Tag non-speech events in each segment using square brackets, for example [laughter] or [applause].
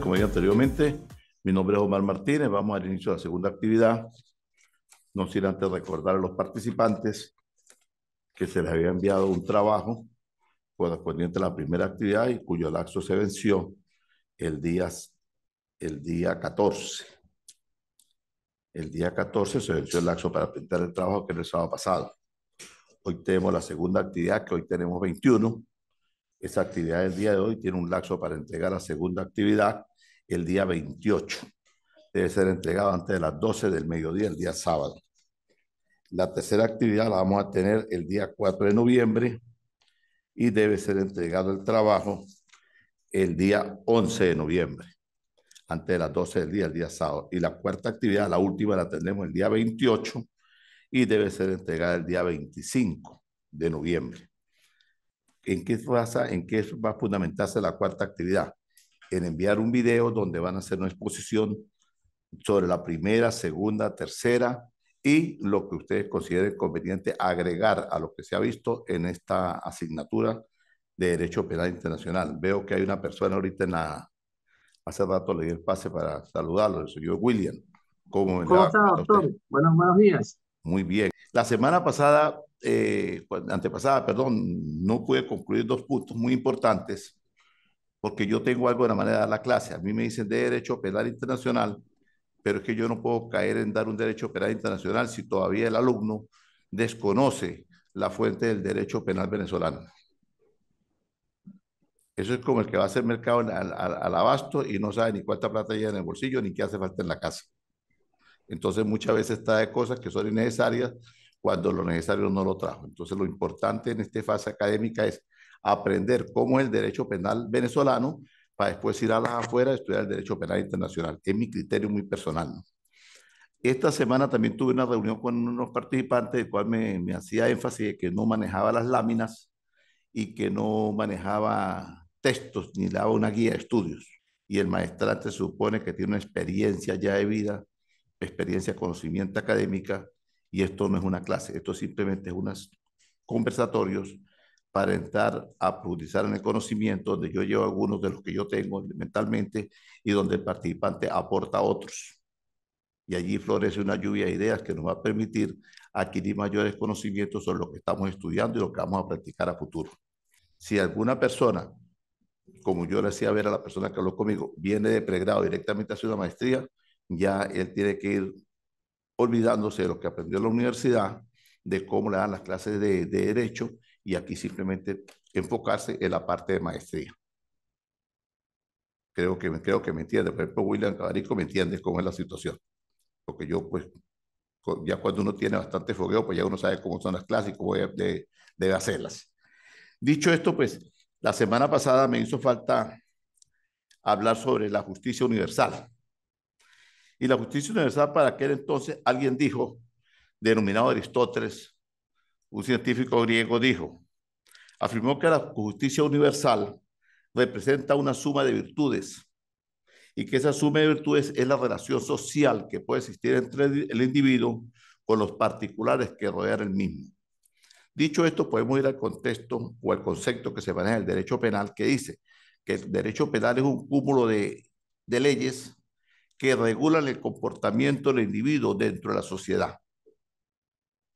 como dije anteriormente. Mi nombre es Omar Martínez. Vamos al inicio de la segunda actividad. No sin antes recordar a los participantes que se les había enviado un trabajo correspondiente a la primera actividad y cuyo laxo se venció el día, el día 14. El día 14 se venció el laxo para pintar el trabajo que era el sábado pasado. Hoy tenemos la segunda actividad, que hoy tenemos 21, esa actividad del día de hoy tiene un laxo para entregar la segunda actividad el día 28. Debe ser entregado antes de las 12 del mediodía el día sábado. La tercera actividad la vamos a tener el día 4 de noviembre y debe ser entregado el trabajo el día 11 de noviembre, antes de las 12 del día, el día sábado. Y la cuarta actividad, la última, la tenemos el día 28 y debe ser entregada el día 25 de noviembre. ¿En qué basa, en qué va a fundamentarse la cuarta actividad? En enviar un video donde van a hacer una exposición sobre la primera, segunda, tercera y lo que ustedes consideren conveniente agregar a lo que se ha visto en esta asignatura de Derecho Penal Internacional. Veo que hay una persona ahorita en la... Hace rato le di el pase para saludarlo, el señor William. ¿Cómo, está, doctor? buenos días. Muy bien. La semana pasada eh, pues, antepasada, perdón, no pude concluir dos puntos muy importantes, porque yo tengo algo de la manera de dar la clase. A mí me dicen de derecho penal internacional, pero es que yo no puedo caer en dar un derecho penal internacional si todavía el alumno desconoce la fuente del derecho penal venezolano. Eso es como el que va a hacer mercado al, abasto y no sabe ni cuánta plata lleva en el bolsillo ni qué hace falta en la casa. Entonces muchas veces de cosas que son innecesarias cuando lo necesario no lo trajo. Entonces, lo importante en esta fase académica es aprender cómo es el derecho penal venezolano para después ir a las afueras a estudiar el derecho penal internacional. Es mi criterio muy personal. Esta semana también tuve una reunión con unos participantes, el cual me, me hacía énfasis de que no manejaba las láminas y que no manejaba textos ni daba una guía de estudios. Y el maestrante supone que tiene una experiencia ya de vida, experiencia, conocimiento académica, y esto no es una clase, esto simplemente es unos conversatorios para entrar a profundizar en el conocimiento, donde yo llevo algunos de los que yo tengo mentalmente y donde el participante aporta otros. Y allí florece una lluvia de ideas que nos va a permitir adquirir mayores conocimientos sobre lo que estamos estudiando y lo que vamos a practicar a futuro. Si alguna persona, como yo le hacía ver a la persona que habló conmigo, viene de pregrado directamente hacia una maestría, ya él tiene que ir olvidándose de lo que aprendió en la universidad, de cómo le dan las clases de, derecho y aquí simplemente enfocarse en la parte de maestría. Creo que, creo que me entiende, por ejemplo, William Cabarico me entiende cómo es la situación, porque yo pues ya cuando uno tiene bastante fogueo, pues ya uno sabe cómo son las clases y cómo debe hacerlas. Dicho esto, pues la semana pasada me hizo falta hablar sobre la justicia universal. Y la justicia universal para aquel entonces, alguien dijo, denominado Aristóteles, un científico griego, dijo, afirmó que la justicia universal representa una suma de virtudes y que esa suma de virtudes es la relación social que puede existir entre el individuo con los particulares que rodean el mismo. Dicho esto, podemos ir al contexto o al concepto que se maneja en el derecho penal, que dice que el derecho penal es un cúmulo de, de leyes que regulan el comportamiento del individuo dentro de la sociedad.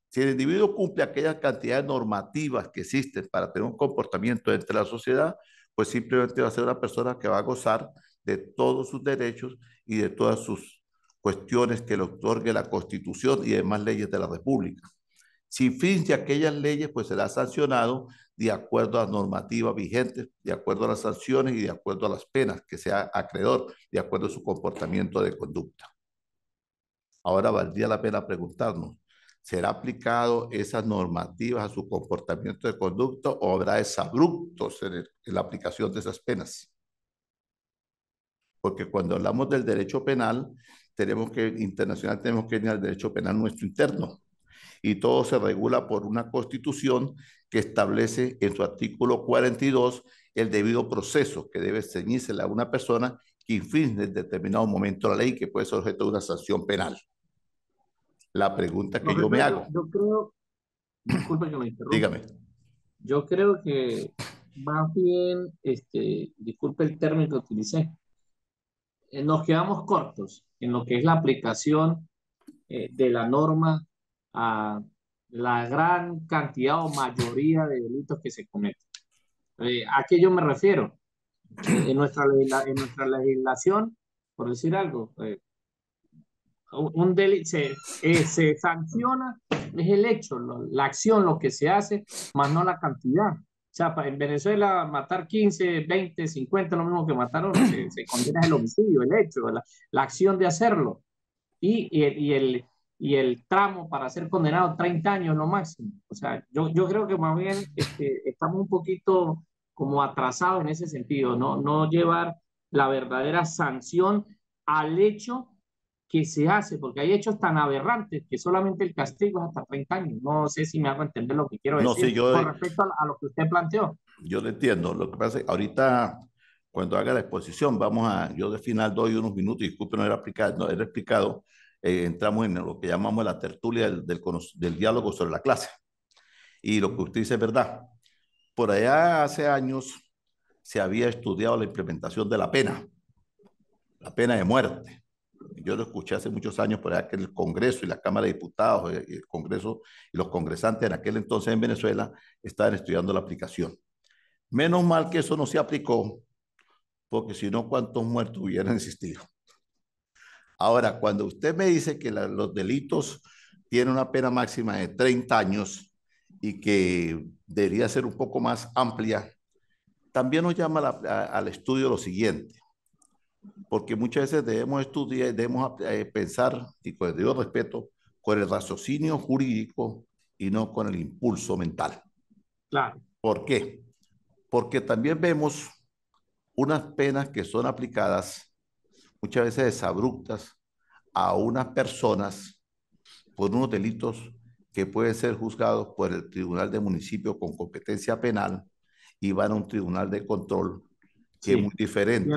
Si el individuo cumple aquellas cantidades normativas que existen para tener un comportamiento dentro de la sociedad, pues simplemente va a ser una persona que va a gozar de todos sus derechos y de todas sus cuestiones que le otorgue la Constitución y demás leyes de la República. Si finge aquellas leyes, pues será sancionado de acuerdo a las normativas vigentes, de acuerdo a las sanciones y de acuerdo a las penas que sea acreedor, de acuerdo a su comportamiento de conducta. Ahora valdría la pena preguntarnos, ¿será aplicado esas normativas a su comportamiento de conducta o habrá desabruptos en, en la aplicación de esas penas? Porque cuando hablamos del derecho penal, tenemos que, internacional, tenemos que ir al derecho penal nuestro interno y todo se regula por una constitución que establece en su artículo 42 el debido proceso que debe ceñirse a una persona que infringe en determinado momento la ley que puede ser objeto de una sanción penal. La pregunta que yo me hago. Yo creo, disculpe que me interrumpa. Dígame. Yo creo que más bien, este, disculpe el término que utilicé, eh, nos quedamos cortos en lo que es la aplicación eh, de la norma a la gran cantidad o mayoría de delitos que se cometen. Eh, ¿A qué yo me refiero? En nuestra, legislación, por decir algo, eh, un delito eh, se, sanciona, es el hecho, la acción, lo que se hace, más no la cantidad. O en Venezuela matar 15, 20, 50, lo mismo que mataron, se, condena el homicidio, el hecho, la, acción de hacerlo. y, el, y el tramo para ser condenado 30 años lo máximo. O sea, yo, yo creo que más bien este, estamos un poquito como atrasados en ese sentido, ¿no? no llevar la verdadera sanción al hecho que se hace, porque hay hechos tan aberrantes que solamente el castigo es hasta 30 años. No sé si me hago entender lo que quiero decir con respecto a, lo que usted planteó. Yo lo entiendo. Lo que pasa es ahorita cuando haga la exposición, vamos a, yo de final doy unos minutos, disculpe no era no era explicado eh, entramos en lo que llamamos la tertulia del, diálogo sobre la clase. Y lo que usted dice es verdad. Por allá hace años se había estudiado la implementación de la pena, la pena de muerte. Yo lo escuché hace muchos años por allá que el Congreso y la Cámara de Diputados eh, el Congreso y los congresantes en aquel entonces en Venezuela estaban estudiando la aplicación. Menos mal que eso no se aplicó, porque si no, ¿cuántos muertos hubieran existido? Ahora, cuando usted me dice que los delitos tienen una pena máxima de 30 años y que debería ser un poco más amplia, también nos llama al estudio lo siguiente, porque muchas veces debemos estudiar, debemos eh, pensar, y con el respeto, con el raciocinio jurídico y no con el impulso mental. Claro. ¿Por qué? Porque también vemos unas penas que son aplicadas muchas veces desabruptas a unas personas por unos delitos que pueden ser juzgados por el tribunal de municipio con competencia penal y van a un tribunal de control que es muy diferente.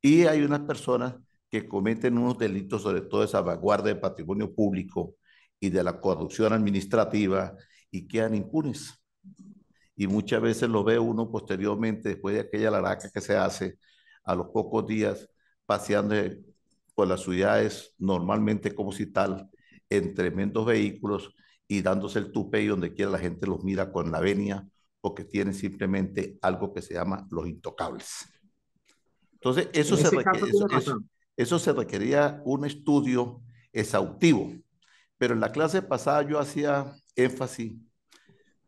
Y hay unas personas que cometen unos delitos, sobre todo de salvaguarda del patrimonio público y de la corrupción administrativa, y quedan impunes. Y muchas veces lo ve uno posteriormente, después de aquella laraca que se hace, a los pocos días paseando por las ciudades normalmente como si tal, en tremendos vehículos y dándose el tupe y donde quiera la gente los mira con la venia porque tienen simplemente algo que se llama los intocables. Entonces, eso, se, eso, eso se requería un estudio exhaustivo, pero en la clase pasada yo hacía énfasis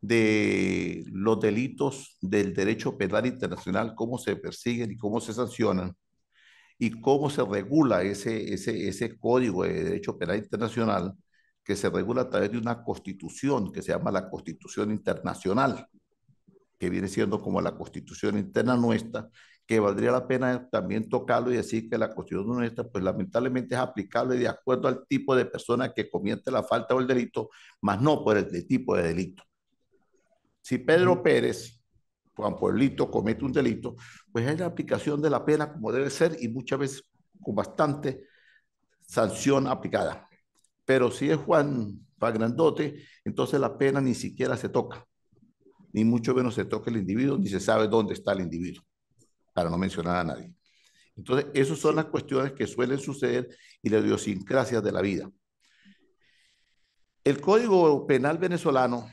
de los delitos del derecho penal internacional, cómo se persiguen y cómo se sancionan y cómo se regula ese, ese, código de derecho penal internacional que se regula a través de una constitución que se llama la Constitución Internacional, que viene siendo como la Constitución interna nuestra, que valdría la pena también tocarlo y decir que la Constitución nuestra, pues lamentablemente es aplicable de acuerdo al tipo de persona que comete la falta o el delito, más no por el tipo de delito. Si Pedro Pérez Juan Pueblito comete un delito, pues hay la aplicación de la pena como debe ser y muchas veces con bastante sanción aplicada. Pero si es Juan Pagrandote, entonces la pena ni siquiera se toca, ni mucho menos se toca el individuo, ni se sabe dónde está el individuo, para no mencionar a nadie. Entonces, esas son las cuestiones que suelen suceder y la idiosincrasia de la vida. El Código Penal venezolano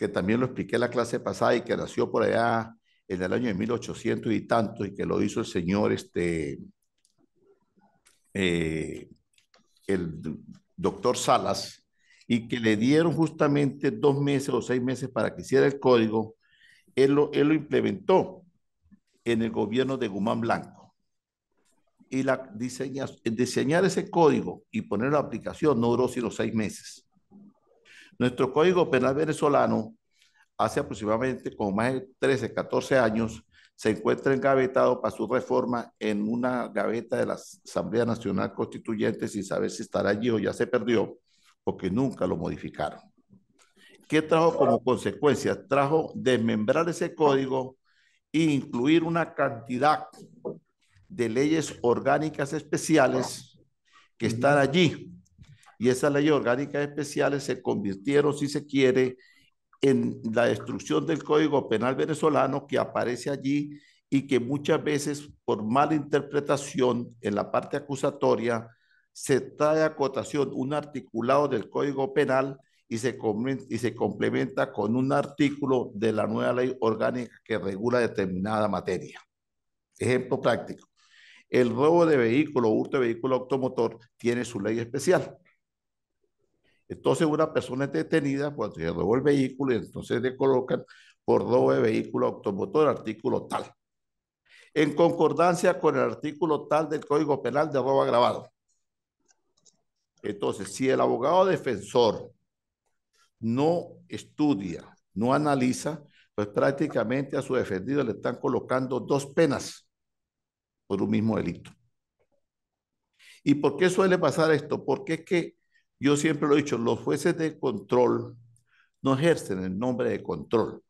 que también lo expliqué en la clase pasada y que nació por allá en el año de 1800 y tanto y que lo hizo el señor este, eh, el doctor Salas y que le dieron justamente dos meses o seis meses para que hiciera el código, él lo, implementó en el gobierno de Guzmán Blanco. Y la, diseña, diseñar ese código y ponerlo a aplicación no duró sino seis meses. Nuestro código penal venezolano, hace aproximadamente como más de 13, 14 años, se encuentra engavetado para su reforma en una gaveta de la Asamblea Nacional Constituyente sin saber si estará allí o ya se perdió, porque nunca lo modificaron. ¿Qué trajo como consecuencia? Trajo desmembrar ese código e incluir una cantidad de leyes orgánicas especiales que están allí y esas leyes orgánicas especiales se convirtieron, si se quiere, en la destrucción del Código Penal venezolano que aparece allí y que muchas veces por mala interpretación en la parte acusatoria se trae a cotación un articulado del Código Penal y se, y se complementa con un artículo de la nueva ley orgánica que regula determinada materia. Ejemplo práctico. El robo de vehículo, hurto de vehículo automotor, tiene su ley especial. Entonces una persona es detenida cuando se robó el vehículo y entonces le colocan por robo de vehículo automotor, artículo tal. En concordancia con el artículo tal del Código Penal de robo agravado. Entonces, si el abogado defensor no estudia, no analiza, pues prácticamente a su defendido le están colocando dos penas por un mismo delito. ¿Y por qué suele pasar esto? Porque es que yo siempre lo he dicho, los jueces de control no ejercen el nombre de control.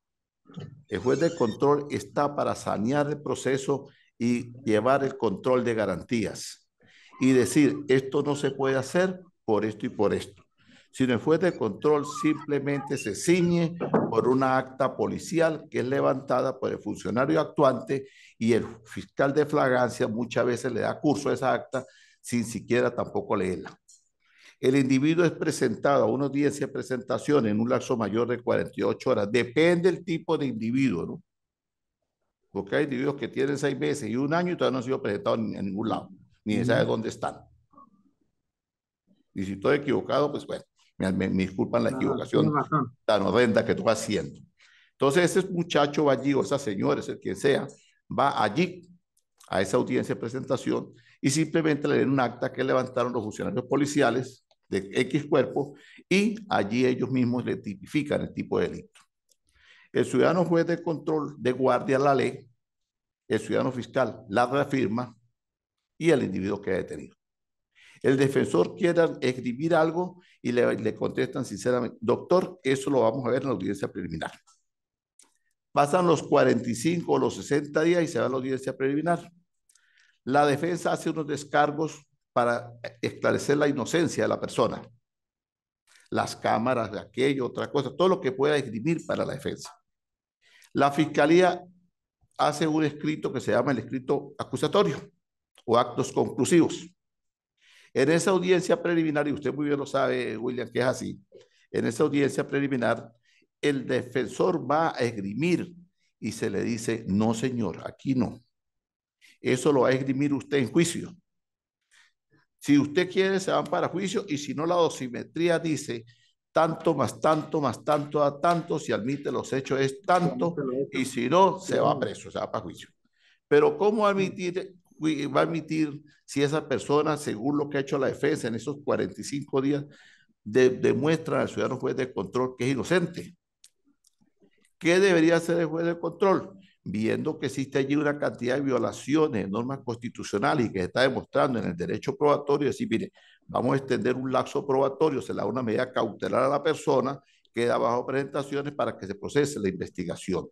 El juez de control está para sanear el proceso y llevar el control de garantías y decir, esto no se puede hacer por esto y por esto. Sino el juez de control simplemente se ciñe por una acta policial que es levantada por el funcionario actuante y el fiscal de flagancia muchas veces le da curso a esa acta sin siquiera tampoco leerla. El individuo es presentado a una audiencia de presentación en un lapso mayor de 48 horas. Depende del tipo de individuo, ¿no? Porque hay individuos que tienen seis meses y un año y todavía no han sido presentados en ningún lado, ni se sabe dónde están. Y si estoy equivocado, pues bueno, me, disculpan la ah, equivocación tan horrenda que estoy haciendo. Entonces, ese muchacho va allí, o esa señora, quien sea, va allí a esa audiencia de presentación y simplemente le den un acta que levantaron los funcionarios policiales de X cuerpo, y allí ellos mismos le tipifican el tipo de delito. El ciudadano juez de control de guardia la ley, el ciudadano fiscal la reafirma y el individuo queda detenido. El defensor quiere escribir algo y le, le contestan sinceramente, doctor, eso lo vamos a ver en la audiencia preliminar. Pasan los 45 o los 60 días y se va a la audiencia preliminar. La defensa hace unos descargos para esclarecer la inocencia de la persona. Las cámaras, de aquello, otra cosa, todo lo que pueda esgrimir para la defensa. La fiscalía hace un escrito que se llama el escrito acusatorio o actos conclusivos. En esa audiencia preliminar, y usted muy bien lo sabe, William, que es así, en esa audiencia preliminar, el defensor va a esgrimir y se le dice, no, señor, aquí no. Eso lo va a esgrimir usted en juicio. Si usted quiere, se van para juicio y si no, la dosimetría dice tanto más tanto más tanto a tanto, si admite los hechos es tanto y si no, se va preso, se va para juicio. Pero ¿cómo admitir, va a admitir si esa persona, según lo que ha hecho la defensa en esos 45 días, demuestra al ciudadano juez de control que es inocente? ¿Qué debería hacer el juez de control? viendo que existe allí una cantidad de violaciones, normas constitucionales y que se está demostrando en el derecho probatorio, decir, mire, vamos a extender un laxo probatorio, se le da una medida cautelar a la persona, queda bajo presentaciones para que se procese la investigación.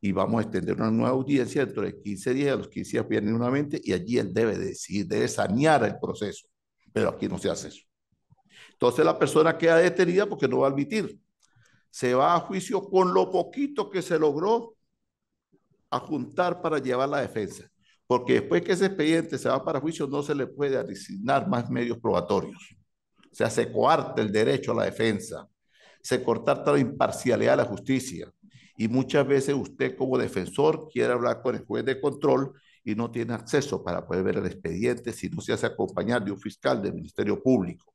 Y vamos a extender una nueva audiencia dentro de 15 días, a los 15 días viene nuevamente y allí él debe decir, debe sanear el proceso. Pero aquí no se hace eso. Entonces la persona queda detenida porque no va a admitir. Se va a juicio con lo poquito que se logró a juntar para llevar la defensa, porque después que ese expediente se va para juicio no se le puede asignar más medios probatorios. O sea, se coarta el derecho a la defensa, se corta la imparcialidad de la justicia. Y muchas veces usted como defensor quiere hablar con el juez de control y no tiene acceso para poder ver el expediente si no se hace acompañar de un fiscal del Ministerio Público.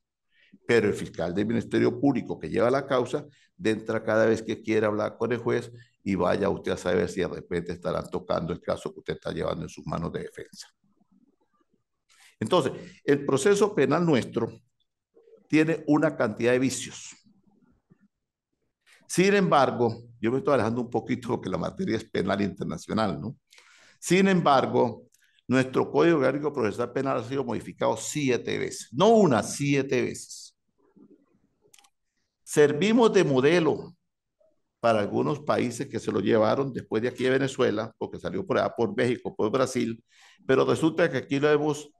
Pero el fiscal del Ministerio Público que lleva la causa entra cada vez que quiere hablar con el juez y vaya usted a saber si de repente estarán tocando el caso que usted está llevando en sus manos de defensa. Entonces, el proceso penal nuestro tiene una cantidad de vicios. Sin embargo, yo me estoy alejando un poquito porque la materia es penal internacional, ¿no? Sin embargo, nuestro Código Orgánico Procesal Penal ha sido modificado siete veces, no una, siete veces. Servimos de modelo para algunos países que se lo llevaron después de aquí a Venezuela, porque salió por por México, por Brasil, pero resulta que aquí lo hemos,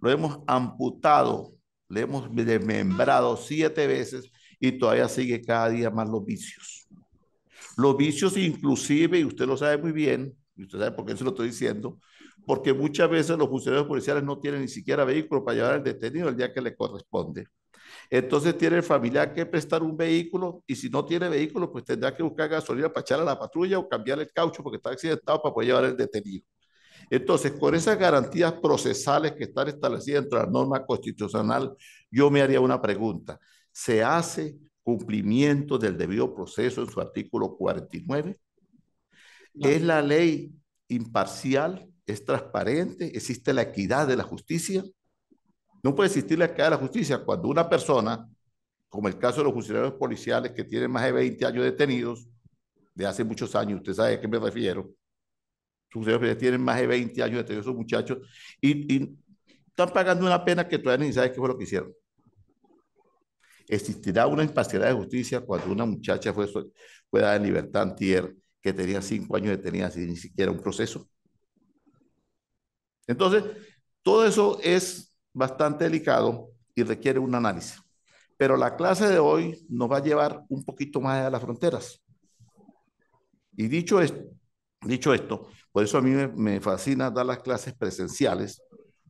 lo hemos amputado, le hemos desmembrado siete veces y todavía sigue cada día más los vicios. Los vicios inclusive, y usted lo sabe muy bien, y usted sabe por qué se lo estoy diciendo, porque muchas veces los funcionarios policiales no tienen ni siquiera vehículo para llevar al detenido el día que le corresponde. Entonces tiene el familiar que prestar un vehículo y si no tiene vehículo, pues tendrá que buscar gasolina para echar a la patrulla o cambiar el caucho porque está accidentado para poder llevar el detenido. Entonces, con esas garantías procesales que están establecidas de la norma constitucional, yo me haría una pregunta. ¿Se hace cumplimiento del debido proceso en su artículo 49? ¿Es la ley imparcial? ¿Es transparente? ¿Existe la equidad de la justicia? No puede existir la caída de la justicia cuando una persona, como el caso de los funcionarios policiales que tienen más de 20 años detenidos, de hace muchos años, usted sabe a qué me refiero, funcionarios policiales tienen más de 20 años detenidos esos muchachos y, están pagando una pena que todavía ni sabes qué fue lo que hicieron. Existirá una imparcialidad de justicia cuando una muchacha fue, fue dada en libertad antier que tenía cinco años detenida sin ni siquiera un proceso. Entonces, todo eso es bastante delicado y requiere un análisis. Pero la clase de hoy nos va a llevar un poquito más a las fronteras. Y dicho esto, dicho esto por eso a mí me, fascina dar las clases presenciales,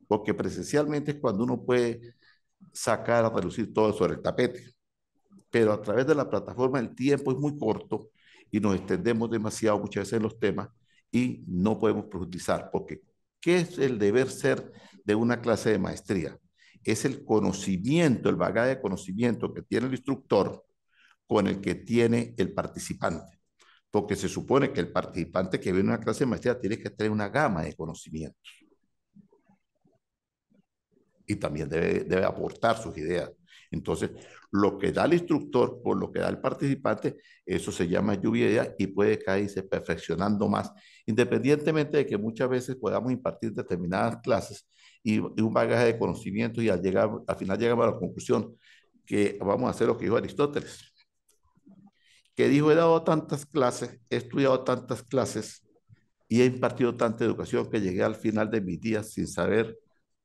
porque presencialmente es cuando uno puede sacar a relucir todo sobre el tapete. Pero a través de la plataforma el tiempo es muy corto y nos extendemos demasiado muchas veces en los temas y no podemos profundizar, porque ¿qué es el deber ser de una clase de maestría. Es el conocimiento, el bagaje de conocimiento que tiene el instructor con el que tiene el participante. Porque se supone que el participante que viene a una clase de maestría tiene que tener una gama de conocimientos. Y también debe, aportar sus ideas. Entonces, lo que da el instructor por lo que da el participante, eso se llama lluvia y puede caerse perfeccionando más, independientemente de que muchas veces podamos impartir determinadas clases y, un bagaje de conocimiento y al, llegar, al final llegamos a la conclusión que vamos a hacer lo que dijo Aristóteles, que dijo, he dado tantas clases, he estudiado tantas clases y he impartido tanta educación que llegué al final de mis días sin saber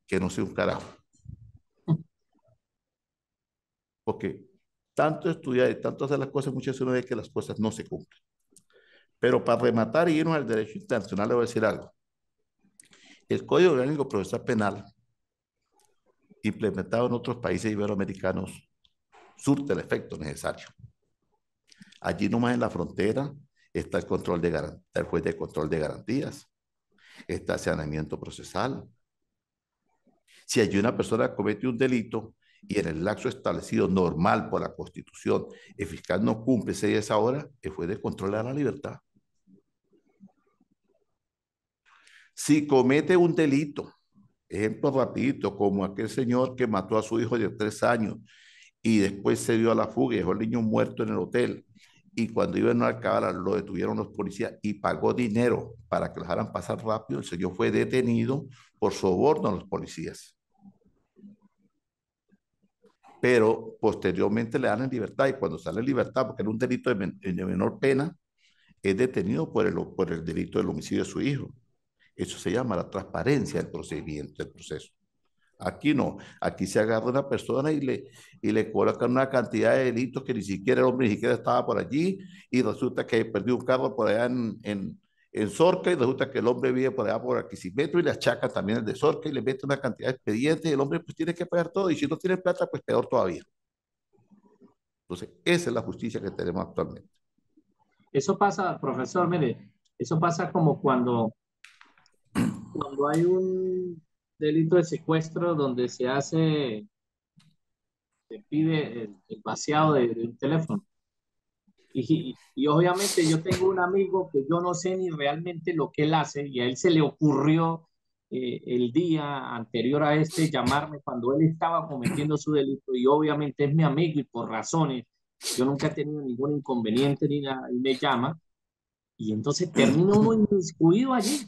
que no soy un carajo. Porque tanto estudiar y tanto hacer las cosas, muchas veces uno ve que las cosas no se cumplen. Pero para rematar y irnos al derecho internacional, le voy a decir algo. El Código Orgánico Procesal Penal, implementado en otros países iberoamericanos, surte el efecto necesario. Allí nomás en la frontera está el, control de el juez de control de garantías, está el saneamiento procesal. Si allí una persona comete un delito y en el laxo establecido normal por la Constitución el fiscal no cumple seis esa hora, el juez de control de la libertad. Si comete un delito, ejemplo rapidito, como aquel señor que mató a su hijo de tres años y después se dio a la fuga y dejó al niño muerto en el hotel, y cuando iba a Alcalá lo detuvieron los policías y pagó dinero para que lo dejaran pasar rápido, el señor fue detenido por soborno a los policías. Pero posteriormente le dan en libertad y cuando sale en libertad, porque era un delito de, menor pena, es detenido por por el delito del homicidio de su hijo. Eso se llama la transparencia del procedimiento, del proceso. Aquí no, aquí se agarra una persona y le, y le colocan una cantidad de delitos que ni siquiera el hombre ni siquiera estaba por allí y resulta que perdió un carro por allá en, en, en Sorca y resulta que el hombre vive por allá por aquí metro y le achaca también el de Sorca y le mete una cantidad de expedientes y el hombre pues tiene que pagar todo y si no tiene plata pues peor todavía. Entonces, esa es la justicia que tenemos actualmente. Eso pasa, profesor, mire, eso pasa como cuando cuando hay un delito de secuestro donde se hace, se pide el, paseado vaciado de, un teléfono. Y, y, obviamente yo tengo un amigo que yo no sé ni realmente lo que él hace y a él se le ocurrió eh, el día anterior a este llamarme cuando él estaba cometiendo su delito y obviamente es mi amigo y por razones yo nunca he tenido ningún inconveniente ni me llama y entonces terminó muy inmiscuido allí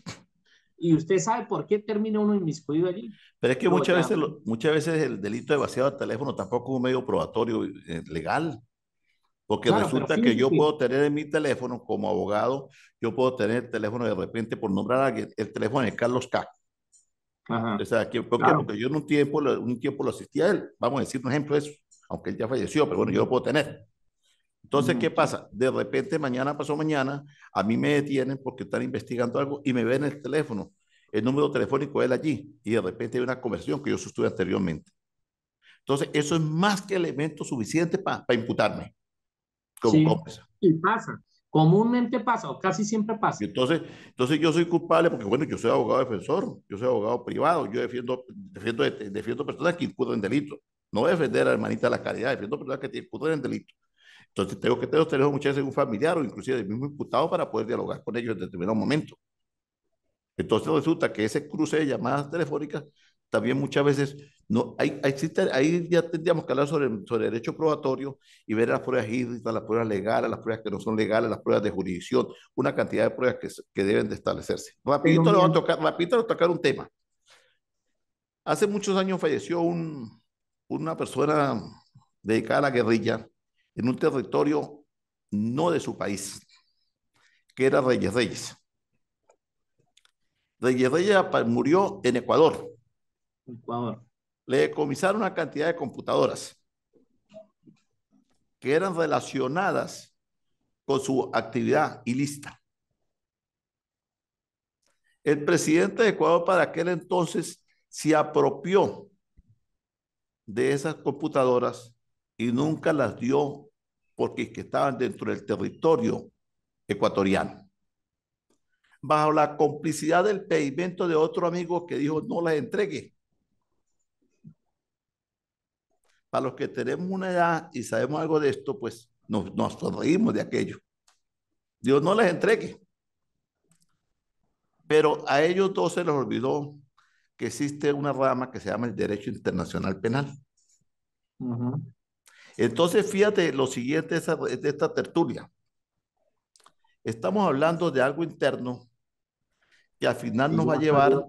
y usted sabe por qué termina uno inmiscuido allí. Pero es que muchas veces, muchas veces el delito de vaciado de teléfono tampoco es un medio probatorio eh, legal. Porque resulta que yo puedo tener en mi teléfono como abogado, yo puedo tener el teléfono de repente, por nombrar a alguien, el teléfono de Carlos K. Ajá. O sea, porque yo en un tiempo, un tiempo lo asistí a él. Vamos a decir un ejemplo de eso, aunque él ya falleció, pero bueno, yo lo puedo tener. Entonces, ¿qué pasa? De repente, mañana pasó mañana, a mí me detienen porque están investigando algo y me ven el teléfono, el número telefónico es él allí, y de repente hay una conversación que yo sostuve anteriormente. Entonces, eso es más que elemento suficiente para imputarme. Como y pasa. Comúnmente pasa, o casi siempre pasa. entonces, entonces yo soy culpable porque, bueno, yo soy abogado defensor, yo soy abogado privado, yo defiendo, defiendo, defiendo personas que incurren delitos. No defender a hermanita de la caridad, defiendo personas que incurren delitos. Entonces tengo que tener muchas veces un familiar o inclusive el mismo imputado para poder dialogar con ellos en determinado momento. Entonces resulta que ese cruce de llamadas telefónicas también muchas veces no hay, existe, ahí ya tendríamos que hablar sobre, sobre derecho probatorio y ver las pruebas hídricas, las pruebas legales, las pruebas que no son legales, las pruebas de jurisdicción, una cantidad de pruebas que, deben de establecerse. Rapidito le voy a tocar, rapidito tocar un tema. Hace muchos años falleció una persona dedicada a la guerrilla, en un territorio no de su país, que era Reyes Reyes. Reyes Reyes murió en Ecuador. Ecuador. Le decomisaron una cantidad de computadoras que eran relacionadas con su actividad y lista El presidente de Ecuador para aquel entonces se apropió de esas computadoras y nunca las dio porque que estaban dentro del territorio ecuatoriano. Bajo la complicidad del pedimento de otro amigo que dijo no las entregue. Para los que tenemos una edad y sabemos algo de esto, pues nos, nos de aquello. Dijo, no las entregue. Pero a ellos dos se les olvidó que existe una rama que se llama el derecho internacional penal. Entonces, fíjate lo siguiente de esta tertulia. Estamos hablando de algo interno que al final nos va a llevar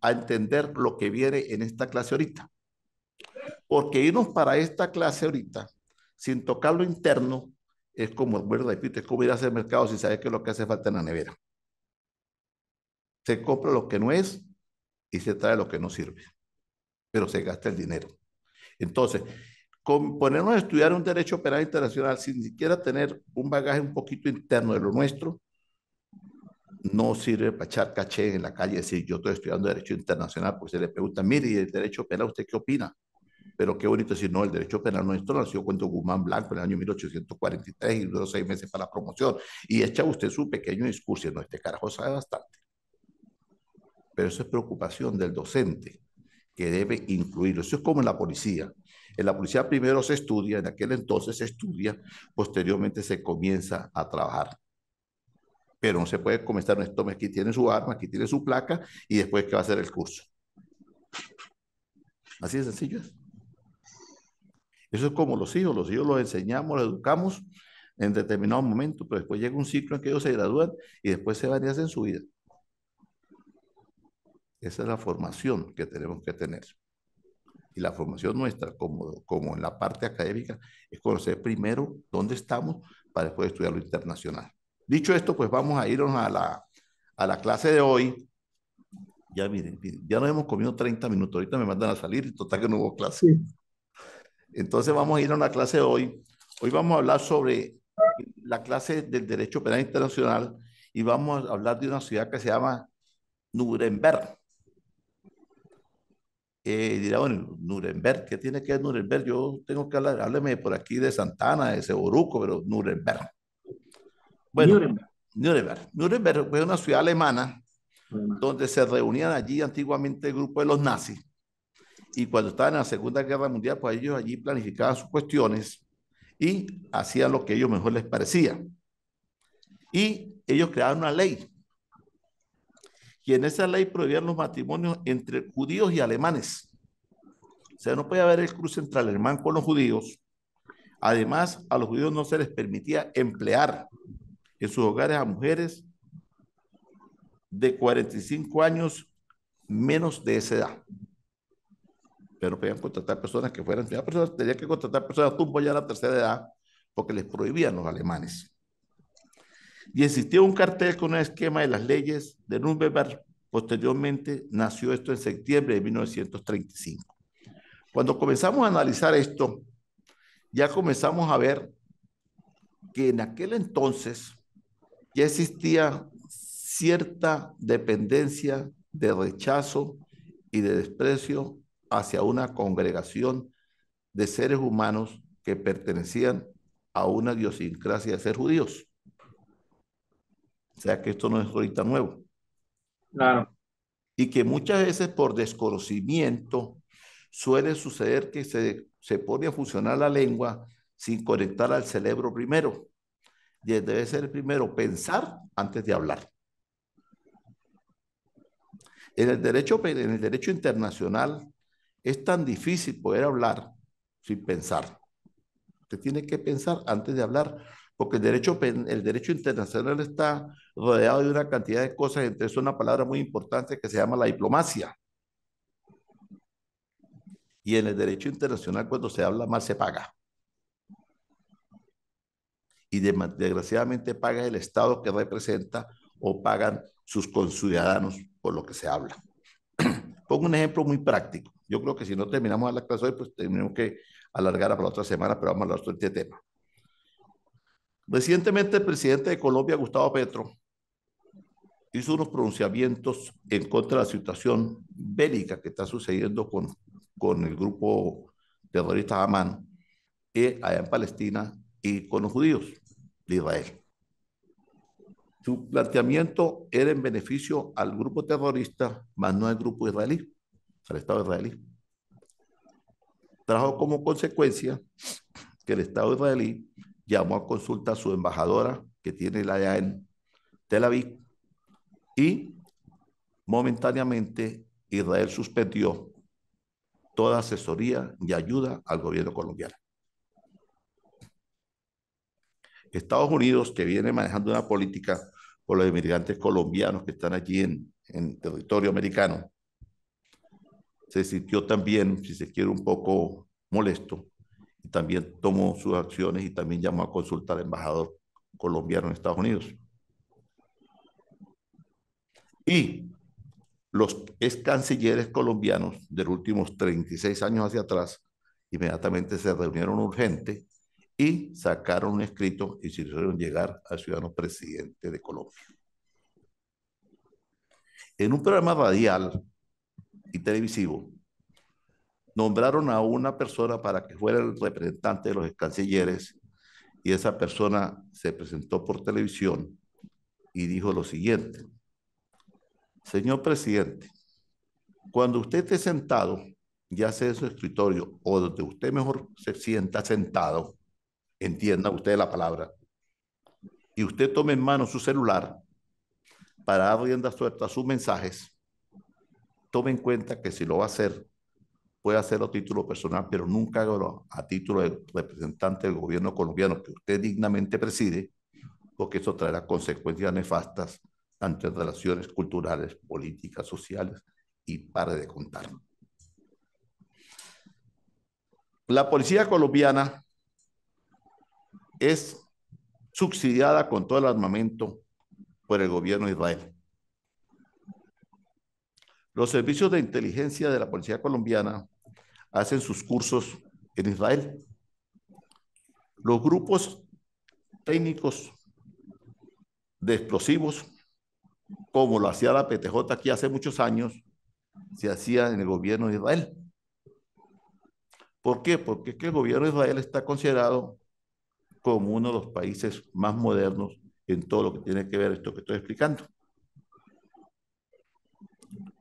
a entender lo que viene en esta clase ahorita. Porque irnos para esta clase ahorita, sin tocar lo interno, es como, bueno, es como ir a hacer mercado si saber que es lo que hace falta en la nevera. Se compra lo que no es y se trae lo que no sirve, pero se gasta el dinero. Entonces, ponernos a estudiar un derecho penal internacional sin siquiera tener un bagaje un poquito interno de lo nuestro, no sirve para echar caché en la calle y decir yo estoy estudiando derecho internacional, porque se le pregunta, mire, ¿y el derecho penal usted qué opina? Pero qué bonito decir, no, el derecho penal nuestro nació cuando Guzmán Blanco en el año 1843 y duró seis meses para la promoción. Y echa usted su pequeño discurso, no, este carajo sabe bastante. Pero eso es preocupación del docente, que debe incluirlo. Eso es como la policía en la policía primero se estudia, en aquel entonces se estudia, posteriormente se comienza a trabajar. Pero no se puede comenzar, no, tome, aquí tiene su arma, aquí tiene su placa y después que va a hacer el curso. Así de sencillo es. Eso es como los hijos, los hijos los enseñamos, los educamos en determinado momento, pero después llega un ciclo en que ellos se gradúan y después se van y hacen su vida. Esa es la formación que tenemos que tener y la formación nuestra, como, como en la parte académica, es conocer primero dónde estamos para después estudiar lo internacional. Dicho esto, pues vamos a irnos a la, a la clase de hoy. Ya miren, ya nos hemos comido 30 minutos, ahorita me mandan a salir y total que no hubo clase. Entonces vamos a ir a una clase de hoy. Hoy vamos a hablar sobre la clase del derecho penal internacional y vamos a hablar de una ciudad que se llama Nuremberg eh, dirá, bueno, Nuremberg, ¿qué tiene que ver Nuremberg? Yo tengo que hablar, hábleme por aquí de Santana, de Seboruco, pero Nuremberg. Bueno, Nuremberg. Nuremberg. fue una ciudad alemana donde se reunían allí antiguamente el grupo de los nazis. Y cuando estaban en la Segunda Guerra Mundial, pues ellos allí planificaban sus cuestiones y hacían lo que a ellos mejor les parecía. Y ellos crearon una ley y en esa ley prohibían los matrimonios entre judíos y alemanes. O sea, no podía haber el cruce entre el alemán con los judíos. Además, a los judíos no se les permitía emplear en sus hogares a mujeres de 45 años menos de esa edad. Pero podían contratar personas que fueran, personas, tenían que contratar personas tumbo ya a la tercera edad porque les prohibían los alemanes. Y existió un cartel con un esquema de las leyes de Nuremberg. Posteriormente nació esto en septiembre de 1935. Cuando comenzamos a analizar esto, ya comenzamos a ver que en aquel entonces ya existía cierta dependencia de rechazo y de desprecio hacia una congregación de seres humanos que pertenecían a una idiosincrasia de ser judíos. O sea que esto no es ahorita nuevo. Claro. Y que muchas veces por desconocimiento suele suceder que se, se pone a funcionar la lengua sin conectar al cerebro primero. Y debe ser primero pensar antes de hablar. En el derecho, en el derecho internacional es tan difícil poder hablar sin pensar. Usted tiene que pensar antes de hablar, porque el derecho, el derecho internacional está rodeado de una cantidad de cosas, entre eso una palabra muy importante que se llama la diplomacia. Y en el derecho internacional cuando se habla más se paga. Y desgraciadamente paga el Estado que representa o pagan sus conciudadanos por lo que se habla. [clears throat] Pongo un ejemplo muy práctico. Yo creo que si no terminamos la clase hoy, pues tenemos que alargar para la otra semana, pero vamos a hablar sobre este tema. Recientemente el presidente de Colombia, Gustavo Petro, hizo unos pronunciamientos en contra de la situación bélica que está sucediendo con, con el grupo terrorista Amán, eh, allá en Palestina y con los judíos de Israel. Su planteamiento era en beneficio al grupo terrorista, más no al grupo israelí, al Estado israelí. Trajo como consecuencia que el Estado israelí llamó a consulta a su embajadora, que tiene la allá en Tel Aviv, y momentáneamente Israel suspendió toda asesoría y ayuda al gobierno colombiano. Estados Unidos, que viene manejando una política con los inmigrantes colombianos que están allí en territorio americano, se sintió también, si se quiere, un poco molesto y también tomó sus acciones y también llamó a consultar al embajador colombiano en Estados Unidos. Y los ex cancilleres colombianos de los últimos 36 años hacia atrás inmediatamente se reunieron urgente y sacaron un escrito y se hicieron llegar al ciudadano presidente de Colombia. En un programa radial y televisivo, nombraron a una persona para que fuera el representante de los cancilleres y esa persona se presentó por televisión y dijo lo siguiente. Señor presidente, cuando usted esté sentado, ya sea en su escritorio o donde usted mejor se sienta sentado, entienda usted la palabra, y usted tome en mano su celular para dar rienda suelta a sus mensajes, tome en cuenta que si lo va a hacer, puede hacerlo a título personal, pero nunca a título de representante del gobierno colombiano que usted dignamente preside, porque eso traerá consecuencias nefastas ante relaciones culturales, políticas, sociales y para de contar. La policía colombiana es subsidiada con todo el armamento por el gobierno israelí. Los servicios de inteligencia de la policía colombiana hacen sus cursos en Israel. Los grupos técnicos de explosivos, como lo hacía la PTJ aquí hace muchos años, se hacía en el gobierno de Israel. ¿Por qué? Porque es que el gobierno de Israel está considerado como uno de los países más modernos en todo lo que tiene que ver esto que estoy explicando.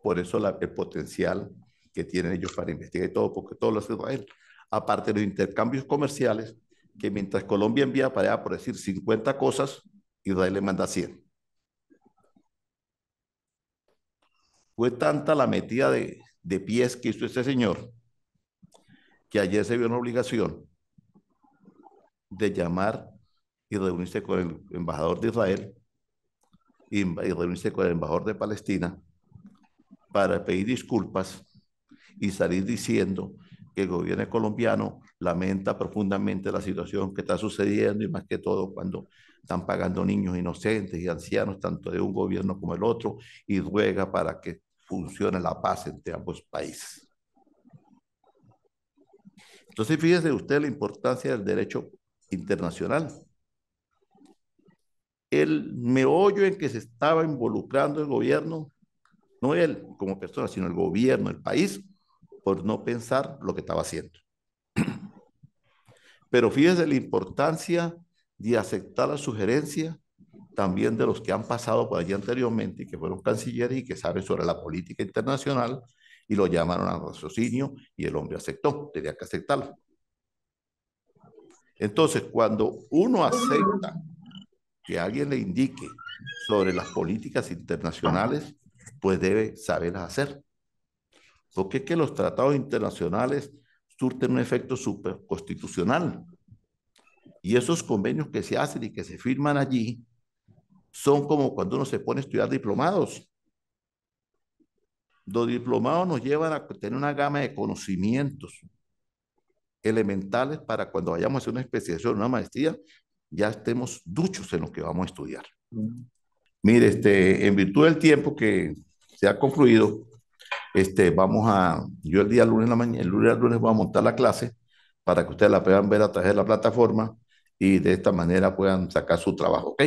Por eso la, el potencial que tienen ellos para investigar y todo, porque todo lo hace Israel. Aparte de los intercambios comerciales, que mientras Colombia envía para por decir, 50 cosas, Israel le manda 100. Fue tanta la metida de, pies que hizo este señor, que ayer se vio una obligación de llamar y reunirse con el embajador de Israel y reunirse con el embajador de Palestina para pedir disculpas y salir diciendo que el gobierno colombiano lamenta profundamente la situación que está sucediendo y más que todo cuando están pagando niños inocentes y ancianos, tanto de un gobierno como el otro, y ruega para que funcione la paz entre ambos países. Entonces, fíjese usted la importancia del derecho internacional. El meollo en que se estaba involucrando el gobierno, no él como persona, sino el gobierno, el país, por no pensar lo que estaba haciendo. [clears throat] Pero fíjese la importancia de aceptar la sugerencia también de los que han pasado por allí anteriormente y que fueron cancilleres y que saben sobre la política internacional y lo llamaron a raciocinio y el hombre aceptó, tenía que aceptarlo. Entonces, cuando uno acepta que alguien le indique sobre las políticas internacionales, pues debe saberlas hacer porque es que los tratados internacionales surten un efecto superconstitucional. Y esos convenios que se hacen y que se firman allí son como cuando uno se pone a estudiar diplomados. Los diplomados nos llevan a tener una gama de conocimientos elementales para cuando vayamos a hacer una especialización, una maestría, ya estemos duchos en lo que vamos a estudiar. Mm. Mire, este, en virtud del tiempo que se ha concluido, este, vamos a, yo el día lunes, la mañana, el lunes, al lunes voy a montar la clase para que ustedes la puedan ver a través de la plataforma y de esta manera puedan sacar su trabajo, ¿ok?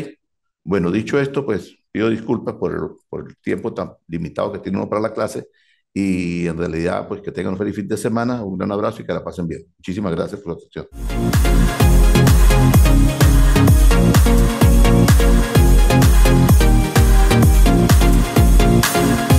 Bueno, dicho esto, pues pido disculpas por el, tiempo tan limitado que tiene uno para la clase y en realidad, pues que tengan un feliz fin de semana, un gran abrazo y que la pasen bien. Muchísimas gracias por la atención.